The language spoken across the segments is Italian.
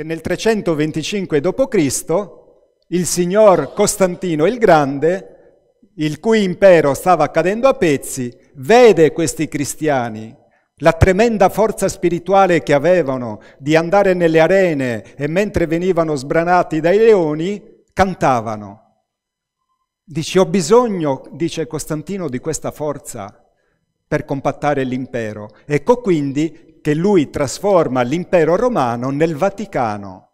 che nel 325 d.C. il signor Costantino il Grande, il cui impero stava cadendo a pezzi, vede questi cristiani, la tremenda forza spirituale che avevano di andare nelle arene e mentre venivano sbranati dai leoni, cantavano. Dice, ho bisogno, dice Costantino, di questa forza per compattare l'impero. Ecco quindi che lui trasforma l'impero romano nel Vaticano.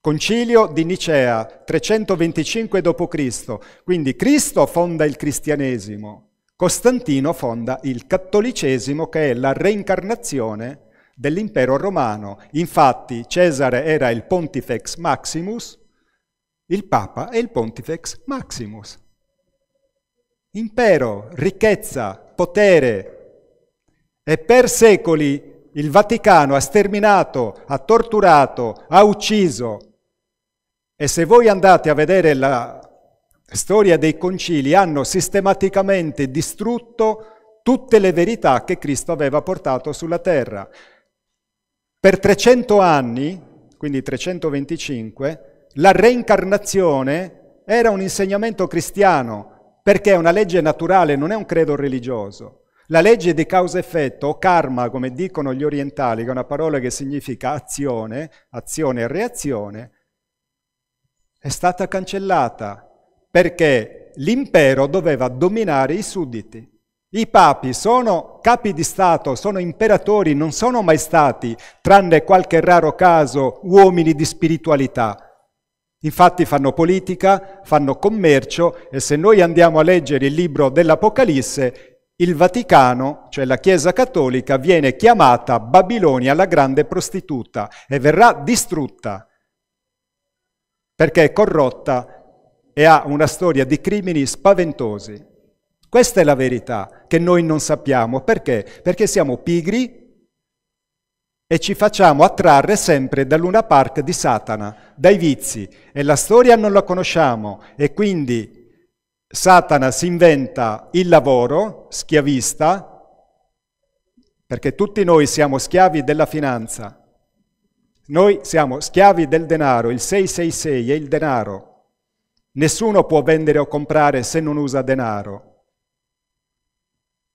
Concilio di Nicea, 325 d.C. Quindi Cristo fonda il cristianesimo, Costantino fonda il cattolicesimo che è la reincarnazione dell'impero romano. Infatti Cesare era il Pontifex Maximus, il Papa è il Pontifex Maximus. Impero, ricchezza, potere. E per secoli il Vaticano ha sterminato, ha torturato, ha ucciso. E se voi andate a vedere la storia dei concili, hanno sistematicamente distrutto tutte le verità che Cristo aveva portato sulla terra. Per 300 anni, quindi 325, la reincarnazione era un insegnamento cristiano, perché è una legge naturale, non è un credo religioso. La legge di causa-effetto, o karma, come dicono gli orientali, che è una parola che significa azione, azione e reazione, è stata cancellata perché l'impero doveva dominare i sudditi. I papi sono capi di Stato, sono imperatori, non sono mai stati, tranne qualche raro caso, uomini di spiritualità. Infatti fanno politica, fanno commercio e se noi andiamo a leggere il libro dell'Apocalisse, il Vaticano, cioè la Chiesa Cattolica, viene chiamata Babilonia la grande prostituta e verrà distrutta perché è corrotta e ha una storia di crimini spaventosi. Questa è la verità che noi non sappiamo. Perché? Perché siamo pigri e ci facciamo attrarre sempre dall'una parte di Satana, dai vizi, e la storia non la conosciamo e quindi Satana si inventa il lavoro schiavista, perché tutti noi siamo schiavi della finanza, noi siamo schiavi del denaro, il 666 è il denaro. Nessuno può vendere o comprare se non usa denaro.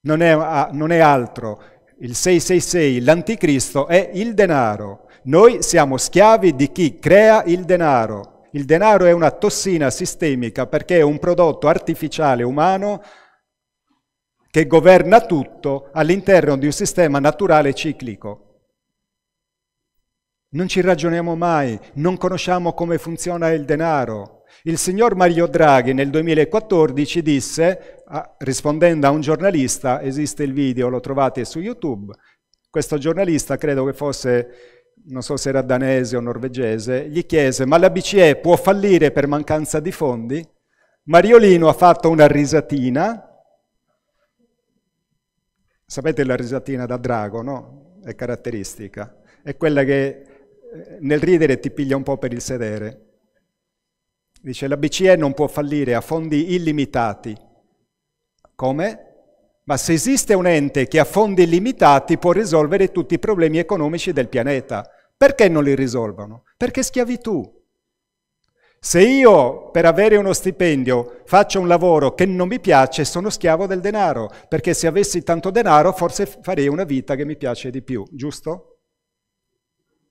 Non è, non è altro. Il 666, l'anticristo, è il denaro. Noi siamo schiavi di chi crea il denaro. Il denaro è una tossina sistemica perché è un prodotto artificiale umano che governa tutto all'interno di un sistema naturale ciclico. Non ci ragioniamo mai, non conosciamo come funziona il denaro. Il signor Mario Draghi nel 2014 disse, rispondendo a un giornalista, esiste il video, lo trovate su YouTube, questo giornalista credo che fosse non so se era danese o norvegese, gli chiese ma la BCE può fallire per mancanza di fondi? Mariolino ha fatto una risatina, sapete la risatina da drago, no? È caratteristica, è quella che eh, nel ridere ti piglia un po' per il sedere. Dice la BCE non può fallire a fondi illimitati. Come? Ma se esiste un ente che ha fondi illimitati può risolvere tutti i problemi economici del pianeta. Perché non li risolvono? Perché schiavitù. Se io per avere uno stipendio faccio un lavoro che non mi piace, sono schiavo del denaro, perché se avessi tanto denaro forse farei una vita che mi piace di più, giusto?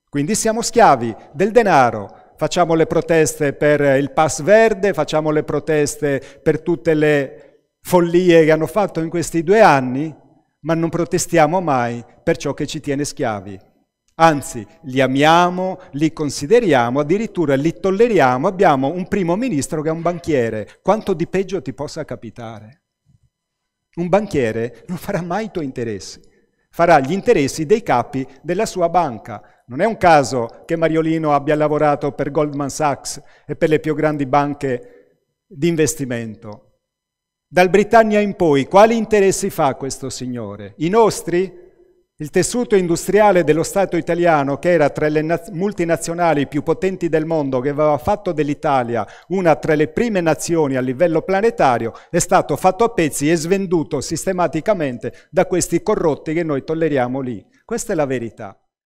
Quindi siamo schiavi del denaro. Facciamo le proteste per il Pass Verde, facciamo le proteste per tutte le follie che hanno fatto in questi due anni, ma non protestiamo mai per ciò che ci tiene schiavi, Anzi, li amiamo, li consideriamo, addirittura li tolleriamo. Abbiamo un primo ministro che è un banchiere. Quanto di peggio ti possa capitare? Un banchiere non farà mai i tuoi interessi, farà gli interessi dei capi della sua banca. Non è un caso che Mariolino abbia lavorato per Goldman Sachs e per le più grandi banche di investimento. Dal Britannia in poi, quali interessi fa questo signore? I nostri? Il tessuto industriale dello Stato italiano, che era tra le multinazionali più potenti del mondo, che aveva fatto dell'Italia una tra le prime nazioni a livello planetario, è stato fatto a pezzi e svenduto sistematicamente da questi corrotti che noi tolleriamo lì. Questa è la verità.